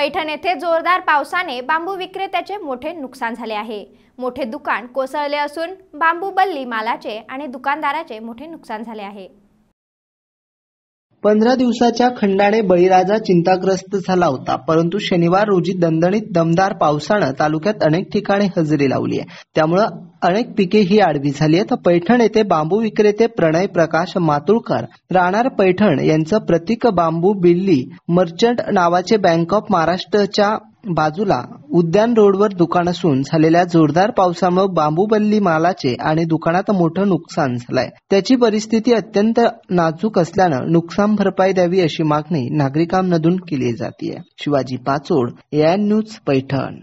पैठण येथे जोरदार पावसाने बांबू विक्रेत्याचे मोठे नुकसान झाले आहे मोठे दुकान कोसळले असून बांबू बल्ली मालाचे आणि दुकानदाराचे मोठे नुकसान झाले आहे पंधरा दिवसाच्या खंडाने बळीराजा चिंताग्रस्त झाला होता परंतु शनिवार रोजी दणदणीत दमदार पावसानं तालुक्यात अनेक ठिकाणी हजेरी लावली आहे त्यामुळे अनेक पिके ही आडवी झाली आहेत पैठण येथे बांबू विक्रेते प्रणय प्रकाश मातुळकर राहणार पैठण यांचं प्रतीक बांबू बिल्ली मर्चंट नावाचे बँक ऑफ महाराष्ट्रच्या बाजूला उद्यान रोडवर दुकान असून झालेल्या जोरदार पावसामुळे बांबूबल्ली मालाचे आणि दुकानात मोठं नुकसान झालंय त्याची परिस्थिती अत्यंत नाजूक असल्यानं नुकसान भरपाई द्यावी अशी मागणी नागरिकांमधून केली जाते शिवाजी पाचोड एन न्यूज पैठण